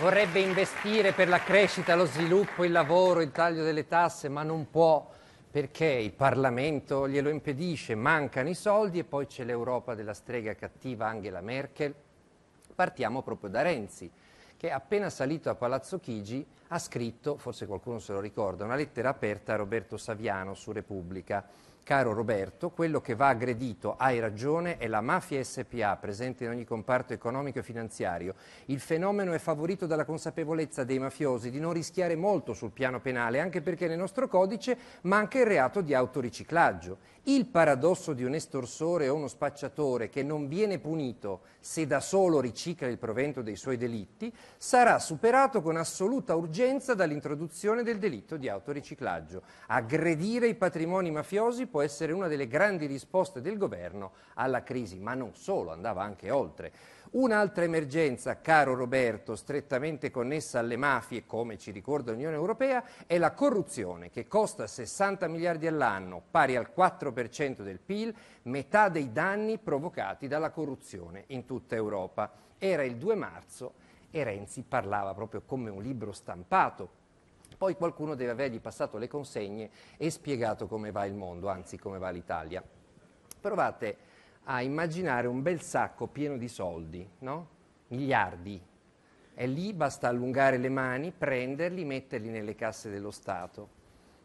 vorrebbe investire per la crescita, lo sviluppo, il lavoro, il taglio delle tasse, ma non può perché il Parlamento glielo impedisce, mancano i soldi e poi c'è l'Europa della strega cattiva Angela Merkel. Partiamo proprio da Renzi, che appena salito a Palazzo Chigi ha scritto, forse qualcuno se lo ricorda, una lettera aperta a Roberto Saviano su Repubblica Caro Roberto, quello che va aggredito, hai ragione, è la mafia SPA presente in ogni comparto economico e finanziario. Il fenomeno è favorito dalla consapevolezza dei mafiosi di non rischiare molto sul piano penale, anche perché nel nostro codice manca il reato di autoriciclaggio. Il paradosso di un estorsore o uno spacciatore che non viene punito se da solo ricicla il provento dei suoi delitti sarà superato con assoluta urgenza dall'introduzione del delitto di autoriciclaggio. Aggredire i patrimoni mafiosi può può essere una delle grandi risposte del governo alla crisi, ma non solo, andava anche oltre. Un'altra emergenza, caro Roberto, strettamente connessa alle mafie, come ci ricorda l'Unione Europea, è la corruzione, che costa 60 miliardi all'anno, pari al 4% del PIL, metà dei danni provocati dalla corruzione in tutta Europa. Era il 2 marzo e Renzi parlava proprio come un libro stampato, poi qualcuno deve avergli passato le consegne e spiegato come va il mondo, anzi come va l'Italia. Provate a immaginare un bel sacco pieno di soldi, no? Miliardi. E lì basta allungare le mani, prenderli, metterli nelle casse dello Stato.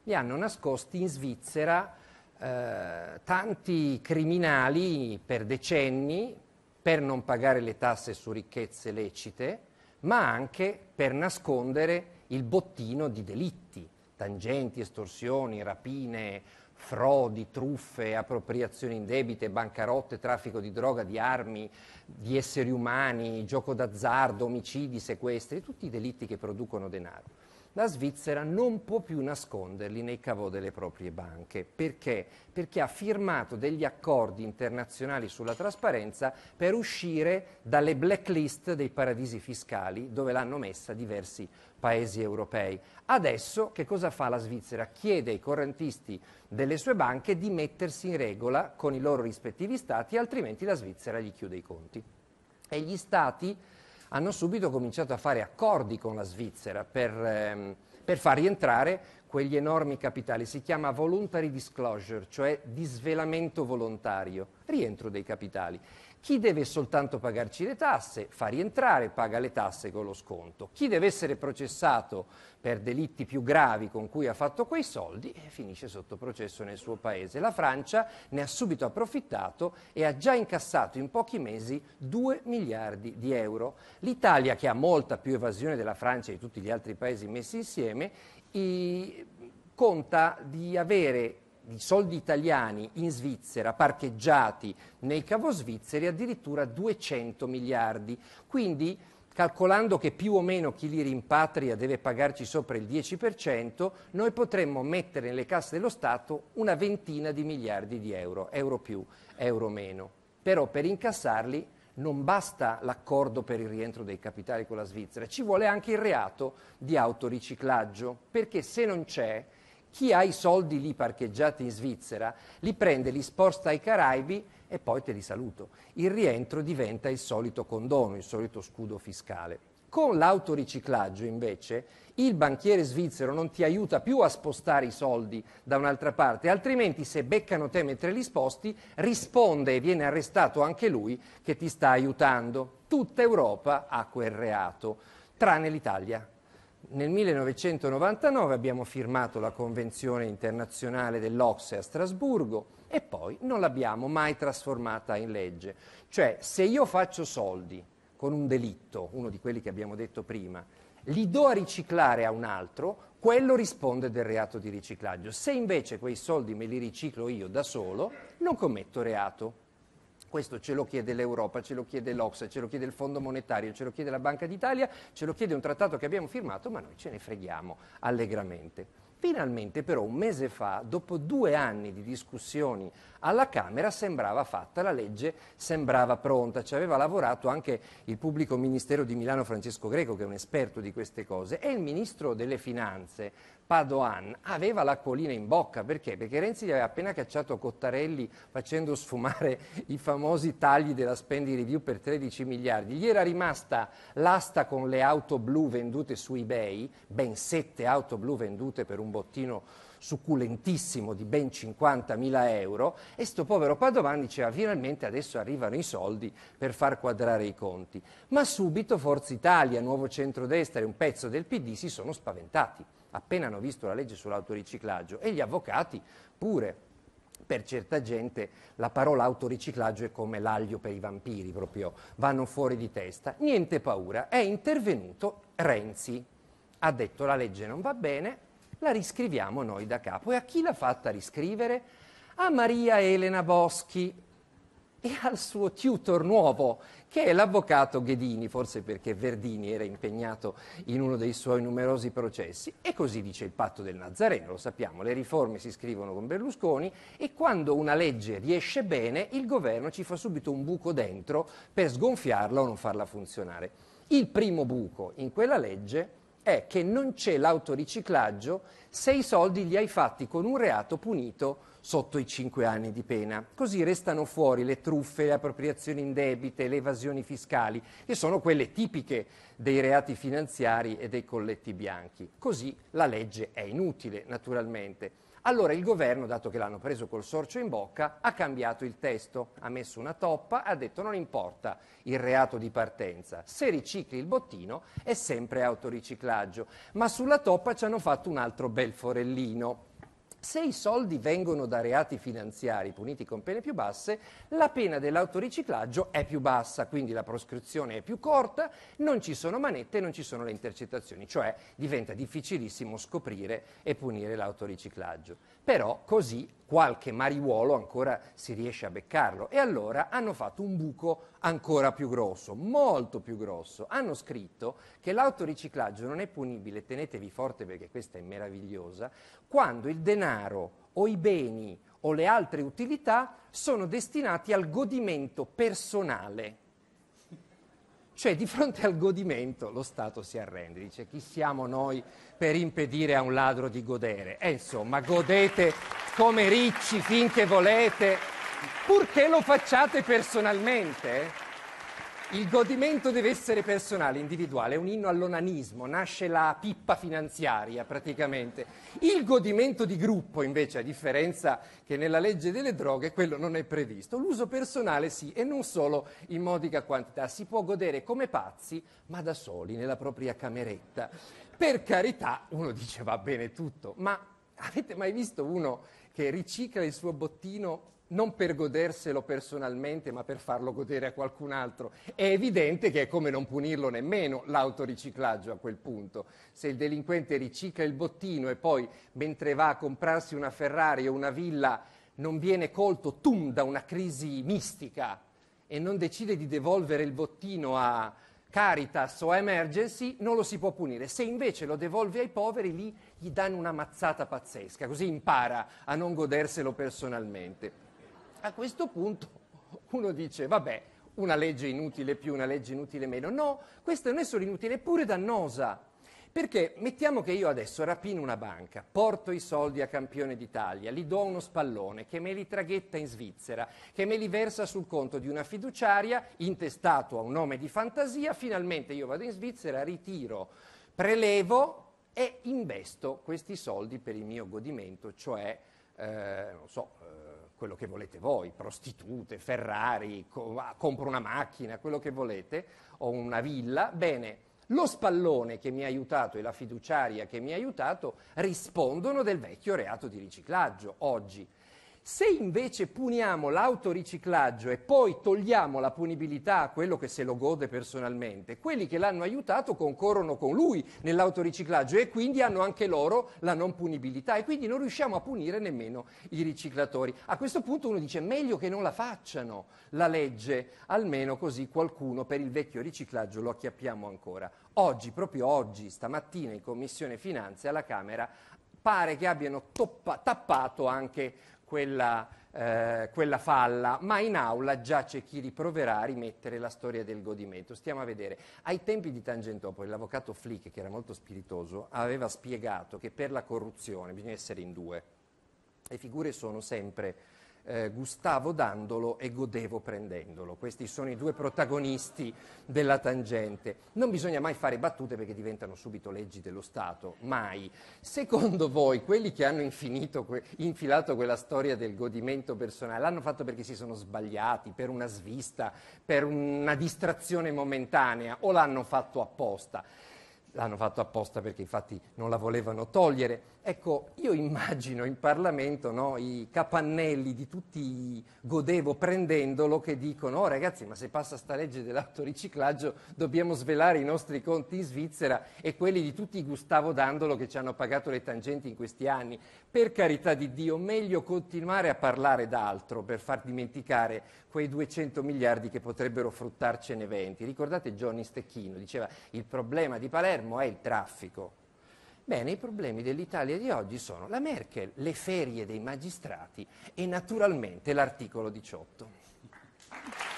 Li hanno nascosti in Svizzera eh, tanti criminali per decenni per non pagare le tasse su ricchezze lecite, ma anche per nascondere il bottino di delitti, tangenti, estorsioni, rapine, frodi, truffe, appropriazioni indebite, bancarotte, traffico di droga, di armi, di esseri umani, gioco d'azzardo, omicidi, sequestri, tutti i delitti che producono denaro la Svizzera non può più nasconderli nei cavò delle proprie banche. Perché? Perché ha firmato degli accordi internazionali sulla trasparenza per uscire dalle blacklist dei paradisi fiscali dove l'hanno messa diversi paesi europei. Adesso che cosa fa la Svizzera? Chiede ai correntisti delle sue banche di mettersi in regola con i loro rispettivi stati, altrimenti la Svizzera gli chiude i conti. E gli stati hanno subito cominciato a fare accordi con la Svizzera per, ehm, per far rientrare quegli enormi capitali. Si chiama voluntary disclosure, cioè disvelamento volontario, rientro dei capitali. Chi deve soltanto pagarci le tasse fa rientrare, paga le tasse con lo sconto. Chi deve essere processato per delitti più gravi con cui ha fatto quei soldi eh, finisce sotto processo nel suo paese. La Francia ne ha subito approfittato e ha già incassato in pochi mesi 2 miliardi di euro. L'Italia, che ha molta più evasione della Francia e di tutti gli altri paesi messi insieme, conta di avere di soldi italiani in Svizzera parcheggiati nei cavo svizzeri addirittura 200 miliardi. Quindi, calcolando che più o meno chi li rimpatria deve pagarci sopra il 10%, noi potremmo mettere nelle casse dello Stato una ventina di miliardi di euro, euro più, euro meno. Però per incassarli non basta l'accordo per il rientro dei capitali con la Svizzera, ci vuole anche il reato di autoriciclaggio, perché se non c'è chi ha i soldi lì parcheggiati in Svizzera li prende, li sposta ai Caraibi e poi te li saluto. Il rientro diventa il solito condono, il solito scudo fiscale. Con l'autoriciclaggio invece il banchiere svizzero non ti aiuta più a spostare i soldi da un'altra parte, altrimenti se beccano te mentre li sposti risponde e viene arrestato anche lui che ti sta aiutando. Tutta Europa ha quel reato, tranne l'Italia nel 1999 abbiamo firmato la Convenzione internazionale dell'Ocse a Strasburgo e poi non l'abbiamo mai trasformata in legge. Cioè, se io faccio soldi con un delitto, uno di quelli che abbiamo detto prima, li do a riciclare a un altro, quello risponde del reato di riciclaggio. Se invece quei soldi me li riciclo io da solo, non commetto reato. Questo ce lo chiede l'Europa, ce lo chiede l'Ox, ce lo chiede il Fondo Monetario, ce lo chiede la Banca d'Italia, ce lo chiede un trattato che abbiamo firmato, ma noi ce ne freghiamo allegramente. Finalmente però un mese fa, dopo due anni di discussioni alla Camera sembrava fatta, la legge sembrava pronta, ci aveva lavorato anche il pubblico ministero di Milano Francesco Greco che è un esperto di queste cose e il ministro delle finanze Padoan aveva l'acquolina in bocca perché? Perché Renzi gli aveva appena cacciato Cottarelli facendo sfumare i famosi tagli della spending review per 13 miliardi. Gli era rimasta l'asta con le auto blu vendute su eBay, ben sette auto blu vendute per un bottino succulentissimo di ben 50.000 euro e sto povero Padovan diceva finalmente adesso arrivano i soldi per far quadrare i conti. Ma subito Forza Italia, Nuovo Centrodestra e un pezzo del PD si sono spaventati appena hanno visto la legge sull'autoriciclaggio e gli avvocati pure. Per certa gente la parola autoriciclaggio è come l'aglio per i vampiri, proprio vanno fuori di testa. Niente paura, è intervenuto Renzi. Ha detto la legge non va bene, la riscriviamo noi da capo. E a chi l'ha fatta riscrivere? A Maria Elena Boschi e al suo tutor nuovo, che è l'avvocato Ghedini, forse perché Verdini era impegnato in uno dei suoi numerosi processi. E così dice il patto del Nazareno, lo sappiamo, le riforme si scrivono con Berlusconi e quando una legge riesce bene il governo ci fa subito un buco dentro per sgonfiarla o non farla funzionare. Il primo buco in quella legge è che non c'è l'autoriciclaggio se i soldi li hai fatti con un reato punito sotto i 5 anni di pena. Così restano fuori le truffe, le appropriazioni indebite, le evasioni fiscali, che sono quelle tipiche dei reati finanziari e dei colletti bianchi. Così la legge è inutile, naturalmente. Allora il governo, dato che l'hanno preso col sorcio in bocca, ha cambiato il testo, ha messo una toppa, ha detto non importa il reato di partenza, se ricicli il bottino è sempre autoriciclaggio, ma sulla toppa ci hanno fatto un altro bel forellino. Se i soldi vengono da reati finanziari puniti con pene più basse, la pena dell'autoriciclaggio è più bassa, quindi la proscrizione è più corta, non ci sono manette, non ci sono le intercettazioni, cioè diventa difficilissimo scoprire e punire l'autoriciclaggio. Però così qualche mariuolo ancora si riesce a beccarlo. E allora hanno fatto un buco ancora più grosso, molto più grosso. Hanno scritto che l'autoriciclaggio non è punibile, tenetevi forte perché questa è meravigliosa, quando il denaro o i beni o le altre utilità sono destinati al godimento personale cioè di fronte al godimento lo Stato si arrende, dice chi siamo noi per impedire a un ladro di godere? E insomma godete come ricci finché volete, purché lo facciate personalmente. Eh. Il godimento deve essere personale, individuale, è un inno all'onanismo, nasce la pippa finanziaria praticamente. Il godimento di gruppo invece, a differenza che nella legge delle droghe, quello non è previsto. L'uso personale sì, e non solo in modica quantità, si può godere come pazzi, ma da soli, nella propria cameretta. Per carità, uno dice va bene tutto, ma avete mai visto uno che ricicla il suo bottino non per goderselo personalmente, ma per farlo godere a qualcun altro. È evidente che è come non punirlo nemmeno l'autoriciclaggio a quel punto. Se il delinquente ricicla il bottino e poi, mentre va a comprarsi una Ferrari o una villa, non viene colto tum da una crisi mistica e non decide di devolvere il bottino a Caritas o a Emergency, non lo si può punire. Se invece lo devolve ai poveri, lì gli danno una mazzata pazzesca, così impara a non goderselo personalmente. A questo punto uno dice, vabbè, una legge inutile più, una legge inutile meno. No, questa non è solo inutile, è pure dannosa. Perché mettiamo che io adesso rapino una banca, porto i soldi a Campione d'Italia, li do uno spallone che me li traghetta in Svizzera, che me li versa sul conto di una fiduciaria intestato a un nome di fantasia, finalmente io vado in Svizzera, ritiro, prelevo e investo questi soldi per il mio godimento, cioè, eh, non so, eh, quello che volete voi, prostitute, Ferrari, co- ah, compro una macchina, quello che volete, ho una villa, bene, lo spallone che mi ha aiutato e la fiduciaria che mi ha aiutato rispondono del vecchio reato di riciclaggio oggi. Se invece puniamo l'autoriciclaggio e poi togliamo la punibilità a quello che se lo gode personalmente, quelli che l'hanno aiutato concorrono con lui nell'autoriciclaggio e quindi hanno anche loro la non punibilità e quindi non riusciamo a punire nemmeno i riciclatori. A questo punto uno dice meglio che non la facciano la legge, almeno così qualcuno per il vecchio riciclaggio lo acchiappiamo ancora. Oggi, proprio oggi, stamattina in Commissione Finanze alla Camera, pare che abbiano toppa, tappato anche quella, eh, quella falla, ma in aula già c'è chi riproverà a rimettere la storia del godimento. Stiamo a vedere. Ai tempi di Tangentopoli l'avvocato Flick, che era molto spiritoso, aveva spiegato che per la corruzione bisogna essere in due. Le figure sono sempre eh, Gustavo dandolo e Godevo prendendolo. Questi sono i due protagonisti della tangente. Non bisogna mai fare battute perché diventano subito leggi dello Stato, mai. Secondo voi quelli che hanno que- infilato quella storia del godimento personale l'hanno fatto perché si sono sbagliati, per una svista, per una distrazione momentanea o l'hanno fatto apposta? l'hanno fatto apposta perché infatti non la volevano togliere. Ecco, io immagino in Parlamento no, i capannelli di tutti i godevo prendendolo che dicono oh ragazzi ma se passa sta legge dell'autoriciclaggio dobbiamo svelare i nostri conti in Svizzera e quelli di tutti i Gustavo Dandolo che ci hanno pagato le tangenti in questi anni. Per carità di Dio, meglio continuare a parlare d'altro per far dimenticare quei 200 miliardi che potrebbero fruttarcene 20. Ricordate Johnny Stecchino, diceva il problema di Palermo fermo è il traffico. Bene, i problemi dell'Italia di oggi sono la Merkel, le ferie dei magistrati e naturalmente l'articolo 18.